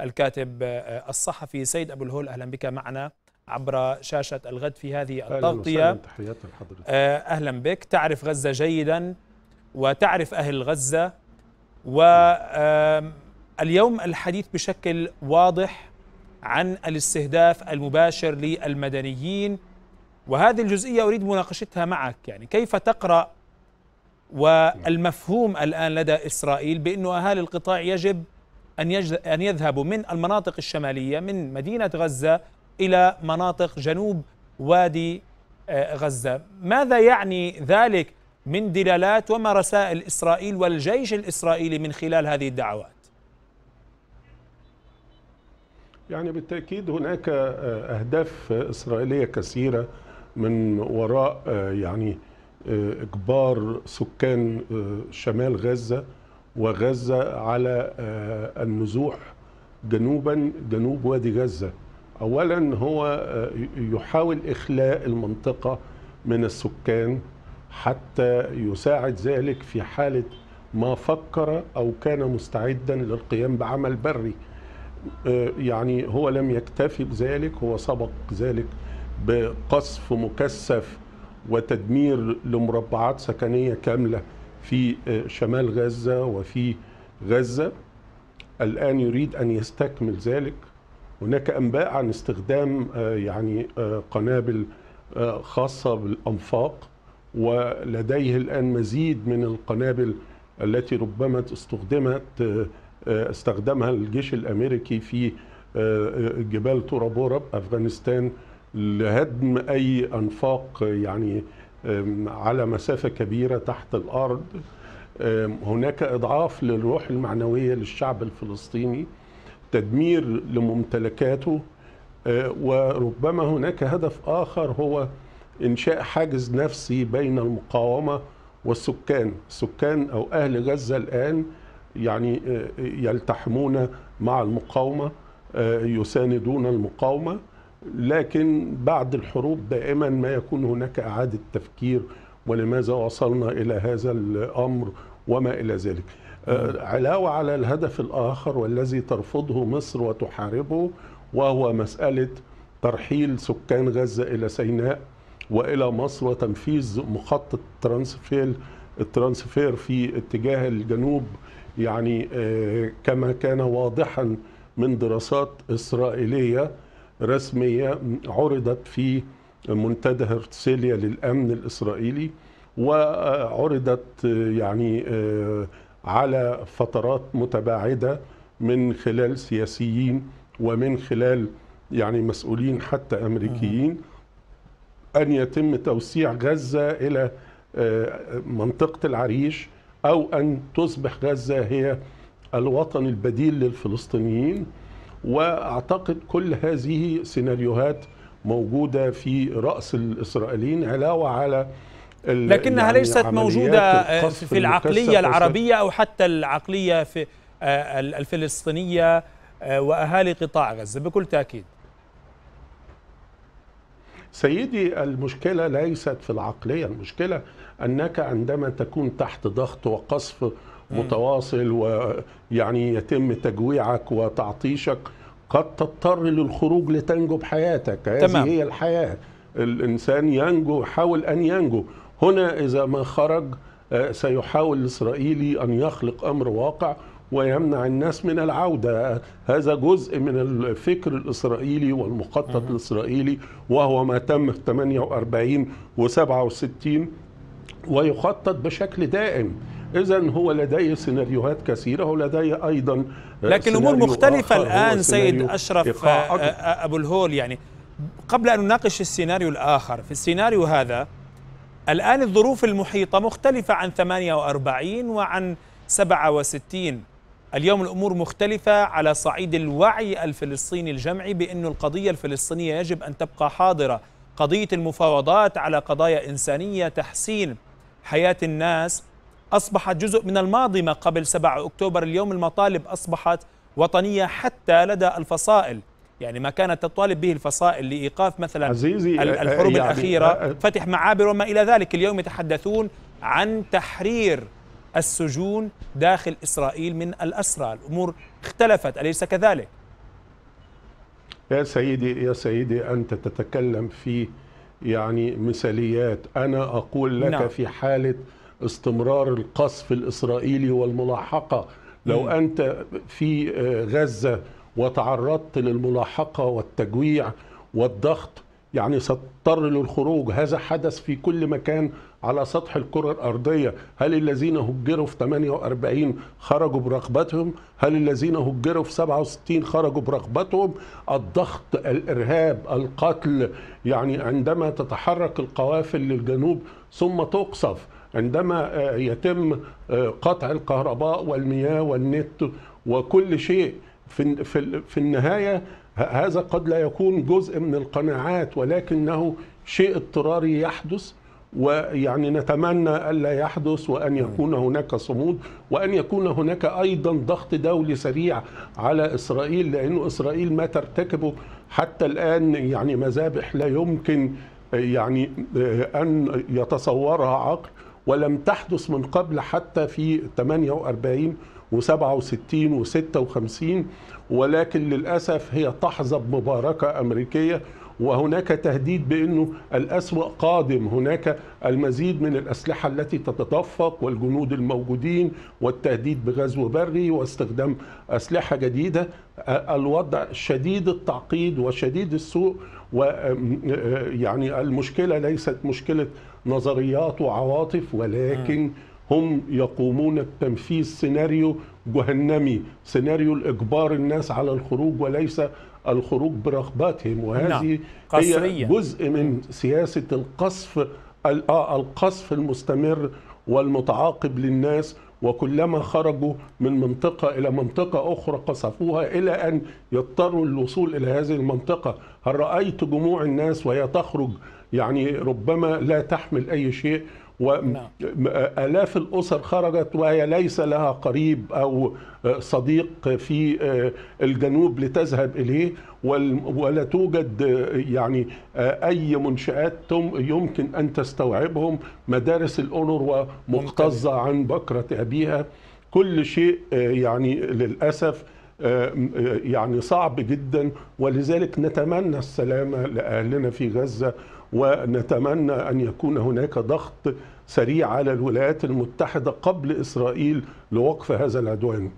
الكاتب آه، الصحفي سيد أبو الهول أهلا بك معنا عبر شاشة الغد في هذه التغطية أهلا, أهلا بك تعرف غزة جيدا وتعرف أهل غزة واليوم الحديث بشكل واضح عن الاستهداف المباشر للمدنيين وهذه الجزئية أريد مناقشتها معك يعني كيف تقرأ والمفهوم الآن لدى إسرائيل بأنه أهالي القطاع يجب أن, أن يذهبوا من المناطق الشمالية من مدينة غزة إلى مناطق جنوب وادي آه، غزة ماذا يعني ذلك من دلالات وما رسائل إسرائيل والجيش الإسرائيلي من خلال هذه الدعوات يعني بالتأكيد هناك آه، أهداف إسرائيلية كثيرة من وراء آه، يعني إجبار سكان شمال غزة وغزة على آه، النزوح جنوبا جنوب وادي غزة أولا هو آه، يحاول إخلاء المنطقة من السكان حتى يساعد ذلك في حالة ما فكر أو كان مستعدا للقيام بعمل بري آه، يعني هو لم يكتفي بذلك هو سبق ذلك بقصف مكثف وتدمير لمربعات سكنية كاملة في آه، شمال غزة وفي غزة الآن يريد أن يستكمل ذلك هناك أنباء عن استخدام آه، يعني آه، قنابل خاصة بالأنفاق ولديه الآن مزيد من القنابل التي ربما استخدمت استخدمها الجيش الأمريكي في جبال تورابورا أفغانستان لهدم أي أنفاق يعني على مسافة كبيرة تحت الأرض هناك إضعاف للروح المعنوية للشعب الفلسطيني تدمير لممتلكاته أه، وربما هناك هدف آخر هو إنشاء حاجز نفسي بين المقاومة والسكان السكان أو أهل غزة الآن يعني أه، يلتحمون مع المقاومة أه، يساندون المقاومة لكن بعد الحروب دائما ما يكون هناك إعادة تفكير ولماذا وصلنا إلى هذا الأمر وما إلى ذلك آه، علاوة على الهدف الآخر والذي ترفضه مصر وتحاربه وهو مسألة ترحيل سكان غزة إلى سيناء وإلى مصر وتنفيذ مخطط ترانسفير الترانسفير في اتجاه الجنوب يعني آه، كما كان واضحا من دراسات إسرائيلية رسمية عرضت في منتدى هرتسيليا للأمن الإسرائيلي وعرضت يعني آه، على فترات متباعدة من خلال سياسيين ومن خلال يعني مسؤولين حتى أمريكيين أن يتم توسيع غزة إلى آه، منطقة العريش أو أن تصبح غزة هي الوطن البديل للفلسطينيين واعتقد كل هذه سيناريوهات موجوده في راس الاسرائيليين علاوه على لكنها يعني ليست موجوده آه، في العقليه العربيه او حتى العقليه في آه، الفلسطينيه آه، واهالي قطاع غزه بكل تاكيد سيدي المشكلة ليست في العقلية المشكلة أنك عندما تكون تحت ضغط وقصف متواصل ويعني يتم تجويعك وتعطيشك قد تضطر للخروج لتنجو بحياتك هذه تمام. هي الحياة الإنسان ينجو يحاول أن ينجو هنا إذا ما خرج آه، سيحاول الإسرائيلي أن يخلق أمر واقع ويمنع الناس من العودة هذا جزء من الفكر الإسرائيلي والمخطط الإسرائيلي وهو ما تم في 48 و 67 ويخطط بشكل دائم إذا هو لديه سيناريوهات كثيرة ولديه أيضا آه، لكن أمور مختلفة الآن سيد أشرف آه، آه، أبو الهول يعني قبل أن نناقش السيناريو الآخر في السيناريو هذا الآن الظروف المحيطة مختلفة عن 48 وعن 67 اليوم الأمور مختلفة على صعيد الوعي الفلسطيني الجمعي بأن القضية الفلسطينية يجب أن تبقى حاضرة قضية المفاوضات على قضايا إنسانية تحسين حياة الناس أصبحت جزء من الماضي ما قبل 7 أكتوبر اليوم المطالب أصبحت وطنية حتى لدى الفصائل يعني ما كانت تطالب به الفصائل لإيقاف مثلا عزيزي الحروب يعني الأخيرة فتح معابر وما إلى ذلك اليوم يتحدثون عن تحرير السجون داخل إسرائيل من الأسرى الأمور اختلفت أليس كذلك؟ يا سيدي يا سيدي أنت تتكلم في يعني مثاليات أنا أقول لك نعم. في حالة استمرار القصف الإسرائيلي والملاحقة لو م. أنت في آه، غزة وتعرضت للملاحقة والتجويع والضغط يعني ستضطر للخروج هذا حدث في كل مكان على سطح الكرة الأرضية هل الذين هجروا في 48 خرجوا برغبتهم هل الذين هجروا في 67 خرجوا برغبتهم الضغط الإرهاب القتل يعني عندما تتحرك القوافل للجنوب ثم تقصف عندما آه، يتم آه، قطع الكهرباء والمياه والنت وكل شيء في في النهايه هذا قد لا يكون جزء من القناعات ولكنه شيء اضطراري يحدث ويعني نتمنى الا يحدث وان يكون هناك صمود وان يكون هناك ايضا ضغط دولي سريع على اسرائيل لأن اسرائيل ما ترتكبه حتى الان يعني مذابح لا يمكن يعني ان يتصورها عقل ولم تحدث من قبل حتى في 48 و67 و56 ولكن للأسف هي تحظى بمباركة أمريكية وهناك تهديد بأنه الأسوأ قادم هناك المزيد من الأسلحة التي تتدفق والجنود الموجودين والتهديد بغزو بري واستخدام أسلحة جديدة الوضع شديد التعقيد وشديد السوء ويعني المشكلة ليست مشكلة نظريات وعواطف ولكن هم يقومون بتنفيذ سيناريو جهنمي سيناريو الإجبار الناس على الخروج وليس الخروج برغباتهم نعم، وهذه نعم. هي جزء من سياسة القصف آه، القصف المستمر والمتعاقب للناس وكلما خرجوا من منطقة إلى منطقة أخرى قصفوها إلى أن يضطروا للوصول إلى هذه المنطقة هل رأيت جموع الناس وهي تخرج يعني ربما لا تحمل أي شيء وآلاف نعم. الأسر خرجت وهي ليس لها قريب أو آه، صديق في آه، الجنوب لتذهب إليه ولا توجد آه، يعني أي منشآت يمكن أن تستوعبهم مدارس الأونروا مكتظة عن بكرة أبيها كل شيء يعني للأسف آه، آه، يعني صعب جدا ولذلك نتمنى السلامة لأهلنا في غزة ونتمنى أن يكون هناك ضغط سريع على الولايات المتحدة قبل إسرائيل لوقف هذا العدوان